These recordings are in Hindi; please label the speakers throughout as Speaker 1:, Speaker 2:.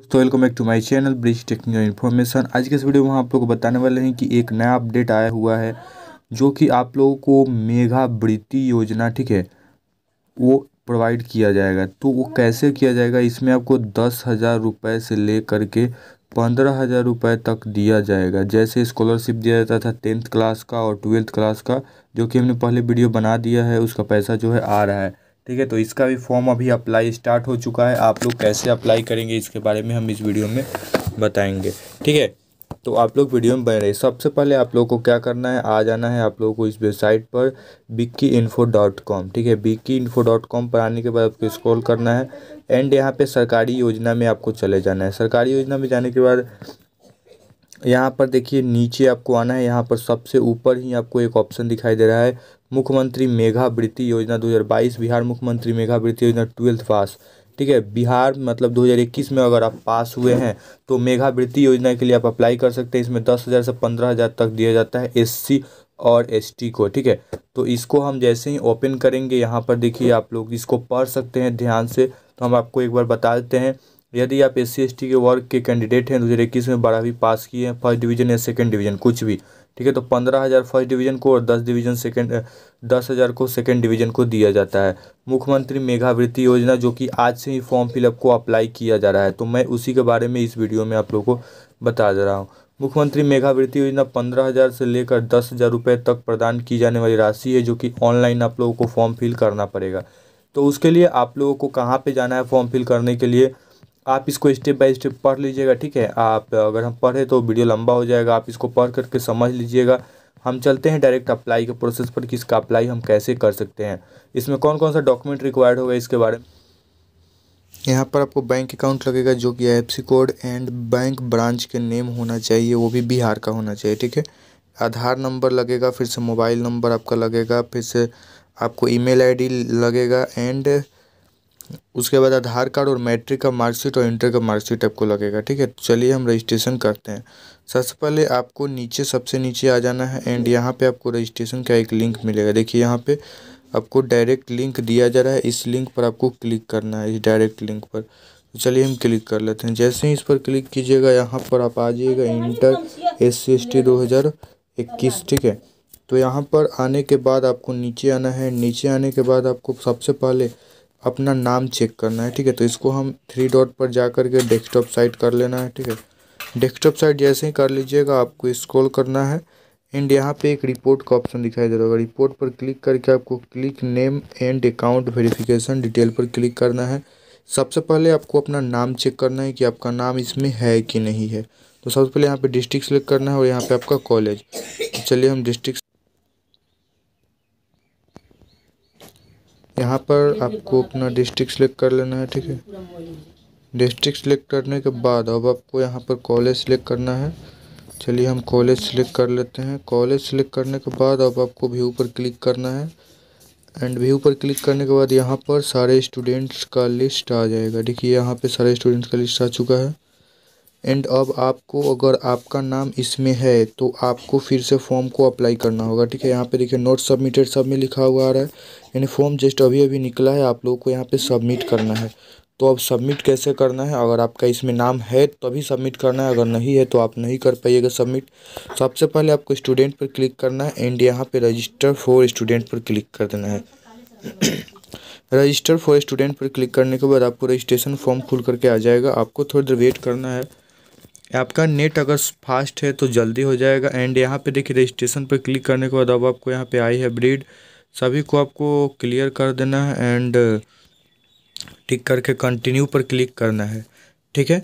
Speaker 1: दोस्तों welcome back to my channel Brij technical information आज के इस वीडियो में हम आप लोग को बताने वाले हैं कि एक नया अपडेट आया हुआ है जो कि आप लोगों को मेघा वृत्ति योजना ठीक है वो प्रोवाइड किया जाएगा तो वो कैसे किया जाएगा इसमें आपको दस हज़ार रुपये से ले करके पंद्रह हज़ार रुपये तक दिया जाएगा जैसे स्कॉलरशिप दिया जाता था टेंथ क्लास का और ट्वेल्थ क्लास का जो कि हमने पहले वीडियो बना दिया है उसका पैसा जो है आ रहा है ठीक है तो इसका भी फॉर्म अभी अप्लाई स्टार्ट हो चुका है आप लोग कैसे अप्लाई करेंगे इसके बारे में हम इस वीडियो में बताएंगे ठीक है तो आप लोग वीडियो में बने रहिए सबसे पहले आप लोगों को क्या करना है आ जाना है आप लोगों को इस वेबसाइट पर बिक्की इन्फो डॉट कॉम ठीक है बिक्की इन्फो डॉट कॉम पर आने के बाद आपको स्क्रॉल करना है एंड यहाँ पे सरकारी योजना में आपको चले जाना है सरकारी योजना में जाने के बाद यहाँ पर देखिए नीचे आपको आना है यहाँ पर सबसे ऊपर ही आपको एक ऑप्शन दिखाई दे रहा है मुख्यमंत्री मेघावृत्ति योजना 2022 बिहार मुख्यमंत्री मेघावृत्ति योजना ट्वेल्थ पास ठीक है बिहार मतलब 2021 में अगर आप पास हुए हैं तो मेघावृत्ति योजना के लिए आप अप्लाई कर सकते हैं इसमें दस हज़ार से पंद्रह हज़ार तक दिया जाता है एस और एस को ठीक है तो इसको हम जैसे ही ओपन करेंगे यहाँ पर देखिए आप लोग इसको पढ़ सकते हैं ध्यान से तो हम आपको एक बार बता देते हैं यदि आप एस सी एस टी के वर्ग के कैंडिडेट हैं दो हज़ार इक्कीस में बारहवीं पास किए हैं फर्स्ट डिवीजन या सेकंड डिवीजन कुछ भी ठीक है तो पंद्रह हज़ार फर्स्ट डिवीजन को और दस डिवीजन सेकंड दस हज़ार को सेकंड डिवीजन को दिया जाता है मुख्यमंत्री मेघावृत्ति योजना जो कि आज से ही फॉर्म फिलअप को अप्लाई किया जा रहा है तो मैं उसी के बारे में इस वीडियो में आप लोगों को बता दे रहा हूँ मुख्यमंत्री मेघावृत्ति योजना पंद्रह हज़ार से लेकर दस हज़ार रुपये तक प्रदान की जाने वाली राशि है जो कि ऑनलाइन आप लोगों को फॉर्म फिल करना पड़ेगा तो उसके लिए आप लोगों को कहाँ पर जाना है फॉर्म फिल करने के लिए आप इसको स्टेप बाय स्टेप पढ़ लीजिएगा ठीक है आप अगर हम पढ़े तो वीडियो लंबा हो जाएगा आप इसको पढ़ करके समझ लीजिएगा हम चलते हैं डायरेक्ट अप्लाई के प्रोसेस पर कि इसका अप्लाई हम कैसे कर सकते हैं इसमें कौन कौन सा डॉक्यूमेंट रिक्वायर्ड होगा इसके बारे में यहाँ पर आपको बैंक अकाउंट लगेगा जो कि आई कोड एंड बैंक ब्रांच के नेम होना चाहिए वो भी बिहार का होना चाहिए ठीक है आधार नंबर लगेगा फिर से मोबाइल नंबर आपका लगेगा फिर से आपको ईमेल आईडी लगेगा एंड उसके बाद आधार कार्ड और मैट्रिक का मार्कशीट और इंटर का मार्कशीट आपको लगेगा ठीक है चलिए हम रजिस्ट्रेशन करते हैं सबसे पहले आपको नीचे सबसे नीचे आ जाना है एंड यहाँ पे आपको रजिस्ट्रेशन का एक लिंक मिलेगा देखिए यहाँ पे आपको डायरेक्ट लिंक दिया जा रहा है इस लिंक पर आपको क्लिक करना है इस डायरेक्ट लिंक पर तो चलिए हम क्लिक कर लेते हैं जैसे ही इस पर क्लिक कीजिएगा यहाँ पर आप आ जाइएगा inter S C S T दो हज़ार इक्कीस ठीक है तो यहाँ पर आने के बाद आपको नीचे आना है नीचे आने के बाद आपको सबसे पहले अपना नाम चेक करना है ठीक है तो इसको हम थ्री डॉट पर जा कर के डेस्कटॉप साइट कर लेना है ठीक है डेस्कटॉप साइट जैसे ही कर लीजिएगा आपको स्क्रॉल करना है एंड यहाँ पे एक रिपोर्ट का ऑप्शन दिखाई दे रहा होगा रिपोर्ट पर क्लिक करके आपको click name and account verification detail पर क्लिक करना है सबसे पहले आपको अपना नाम चेक करना है कि आपका नाम इसमें है कि नहीं है तो सबसे पहले यहाँ पे डिस्ट्रिक्ट सेलेक्ट करना है और यहाँ पे आपका कॉलेज तो चलिए हम डिस्ट्रिक्ट यहाँ पर आपको अपना डिस्ट्रिक्ट सेलेक्ट कर लेना है ठीक है डिस्ट्रिक्ट सेलेक्ट करने के बाद अब आपको यहाँ पर कॉलेज सेलेक्ट करना है चलिए हम कॉलेज सेलेक्ट कर लेते हैं कॉलेज सेलेक्ट करने के बाद अब आपको व्यू पर क्लिक करना है एंड व्यू पर क्लिक करने के बाद यहाँ पर सारे स्टूडेंट्स का लिस्ट आ जाएगा देखिए यहाँ पे सारे स्टूडेंट्स का लिस्ट आ चुका है एंड अब आपको अगर आपका नाम इसमें है तो आपको फिर से फॉर्म को अप्लाई करना होगा ठीक है यहाँ पे देखिए नोट सबमिटेड सब में लिखा हुआ आ रहा है यानी फॉर्म जस्ट अभी अभी निकला है आप लोगों को यहाँ पे सबमिट करना है तो अब सबमिट कैसे करना है अगर आपका इसमें नाम है तभी सबमिट करना है अगर नहीं है तो आप नहीं कर पाइएगा सबमिट सबसे पहले आपको स्टूडेंट पर क्लिक करना है एंड यहाँ पर रजिस्टर फॉर स्टूडेंट पर क्लिक कर देना है रजिस्टर फॉर स्टूडेंट पर क्लिक करने के बाद आपको रजिस्ट्रेशन फॉर्म खुल करके आ जाएगा आपको थोड़ी देर वेट करना है आपका नेट अगर फास्ट है तो जल्दी हो जाएगा एंड यहाँ पे देखिए रजिस्ट्रेशन पर क्लिक करने के बाद अब आपको यहाँ पे आई है ब्रीड सभी को आपको क्लियर कर देना है एंड टिक uh, करके कंटिन्यू पर क्लिक करना है ठीक है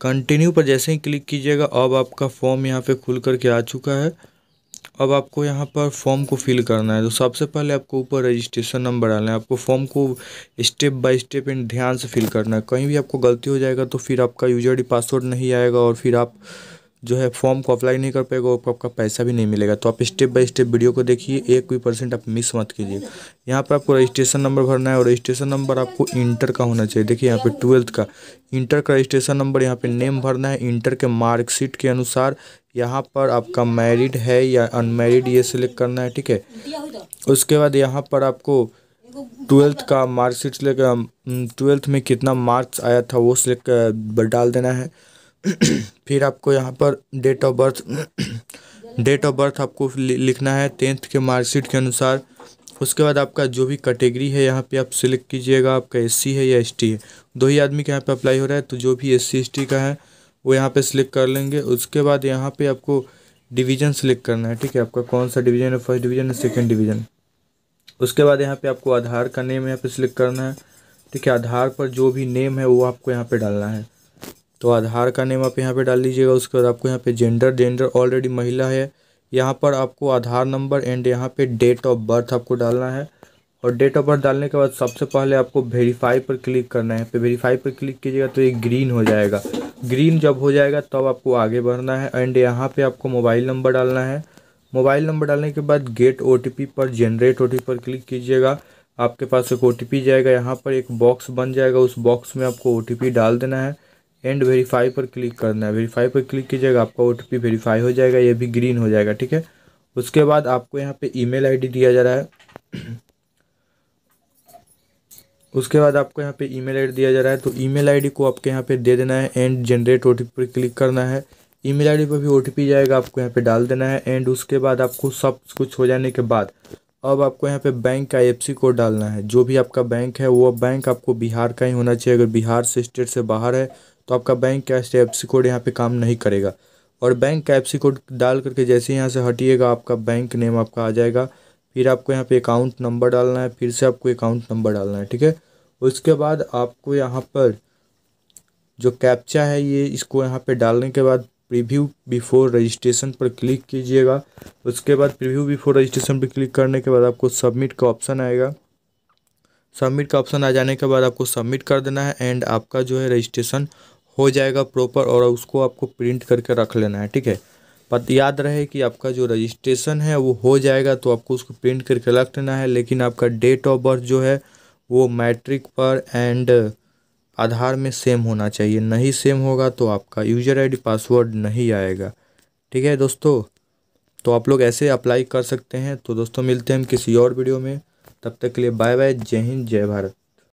Speaker 1: कंटिन्यू पर जैसे ही क्लिक कीजिएगा अब आपका फॉर्म यहाँ पे खुल करके आ चुका है अब आपको यहाँ पर फॉर्म को फिल करना है तो सबसे पहले आपको ऊपर रजिस्ट्रेशन नंबर डालना है आपको फॉर्म को स्टेप बाय स्टेप इन ध्यान से फिल करना है कहीं भी आपको गलती हो जाएगा तो फिर आपका यूजर डी पासवर्ड नहीं आएगा और फिर आप जो है फॉर्म को अप्लाई नहीं कर पाएगा आपको आपका पैसा भी नहीं मिलेगा तो आप स्टेप बाय स्टेप वीडियो को देखिए एक भी परसेंट आप मिस मत कीजिए यहाँ पर आपको रजिस्ट्रेशन नंबर भरना है और रजिस्ट्रेशन नंबर आपको इंटर का होना चाहिए देखिए यहाँ पे ट्वेल्थ का इंटर का रजिस्ट्रेशन नंबर यहाँ पे नेम भरना है इंटर के मार्कशीट के अनुसार यहाँ पर आपका मैरिड है या अनमेरिड ये सिलेक्ट करना है ठीक है उसके बाद यहाँ पर आपको ट्वेल्थ का मार्कशीट लेकर ट्वेल्थ में कितना मार्क्स आया था वो सिलेक्ट uh, डाल देना है फिर आपको यहाँ पर date of birth date of birth आपको लिखना है टेंथ के मार्कशीट के अनुसार उसके बाद आपका जो भी कैटेगरी है यहाँ पे आप सिलेक्ट कीजिएगा आपका एस है या एस है दो ही आदमी के यहाँ पे अप्लाई हो रहा है तो जो भी एस सी का है वो यहाँ पे सिलेक्ट कर लेंगे उसके बाद यहाँ पे आपको डिवीजन सिलेक्ट करना है ठीक है आपका कौन सा डिवीजन है फर्स्ट डिवीजन है सेकेंड डिवीजन उसके बाद यहाँ पे आपको आधार का नेम यहाँ पे सिलेक्ट करना है ठीक है आधार पर जो भी नेम है वो आपको यहाँ पे डालना है तो आधार का नेम आप यहाँ पे डाल लीजिएगा उसके बाद आपको यहाँ पे जेंडर जेंडर ऑलरेडी महिला है यहाँ पर आपको आधार नंबर एंड यहाँ पे डेट ऑफ बर्थ आपको डालना है और डेट ऑफ बर्थ डालने के बाद सबसे पहले आपको वेरीफाई पर क्लिक करना है वेरीफाई पर क्लिक कीजिएगा तो ये ग्रीन हो जाएगा ग्रीन जब हो जाएगा तब तो आपको आगे बढ़ना है एंड यहाँ पर आपको मोबाइल नंबर डालना है मोबाइल नंबर डालने के बाद गेट ओ पर जनरेट ओ पर क्लिक कीजिएगा आपके पास एक ओ जाएगा यहाँ पर एक बॉक्स बन जाएगा उस बॉक्स में आपको ओ डाल देना है एंड वेरीफाई पर क्लिक करना है वेरीफाई पर क्लिक कीजिएगा आपका ओ वेरीफाई हो जाएगा ये भी ग्रीन हो जाएगा ठीक है उसके बाद आपको यहाँ पे ईमेल आईडी दिया जा रहा है उसके बाद आपको यहाँ पे ईमेल आईडी दिया जा रहा है तो ईमेल आईडी को आपके यहाँ पे दे देना है एंड जनरेट ओ पर क्लिक करना है ईमेल आईडी पर भी ओ जाएगा आपको यहाँ पे डाल देना है एंड उसके बाद आपको सब कुछ हो जाने के बाद अब आपको यहाँ पे बैंक का एफ कोड डालना है जो भी आपका बैंक है वो बैंक आपको बिहार का ही होना चाहिए अगर बिहार से स्टेट से बाहर है तो आपका बैंक कैश या सी कोड यहाँ पर काम नहीं करेगा और बैंक का एफ कोड डाल करके जैसे यहाँ से हटिएगा आपका बैंक नेम आपका आ जाएगा फिर आपको यहाँ पे अकाउंट नंबर डालना है फिर से आपको अकाउंट नंबर डालना है ठीक है उसके बाद आपको यहाँ पर जो कैप्चा है ये इसको यहाँ पर डालने के बाद प्रीव्यू बिफोर रजिस्ट्रेशन पर क्लिक कीजिएगा उसके बाद प्रीव्यू बिफोर रजिस्ट्रेशन पर क्लिक करने के बाद आपको सबमिट का ऑप्शन आएगा सबमिट का ऑप्शन आ जाने के बाद आपको सबमिट कर देना है एंड आपका जो है रजिस्ट्रेशन हो जाएगा प्रॉपर और उसको आपको प्रिंट करके रख लेना है ठीक है पर याद रहे कि आपका जो रजिस्ट्रेशन है वो हो जाएगा तो आपको उसको प्रिंट करके रख लेना है लेकिन आपका डेट ऑफ बर्थ जो है वो मैट्रिक पर एंड आधार में सेम होना चाहिए नहीं सेम होगा तो आपका यूजर आई पासवर्ड नहीं आएगा ठीक है दोस्तों तो आप लोग ऐसे अप्लाई कर सकते हैं तो दोस्तों मिलते हैं हम किसी और वीडियो में तब तक के लिए बाय बाय जय हिंद जय भारत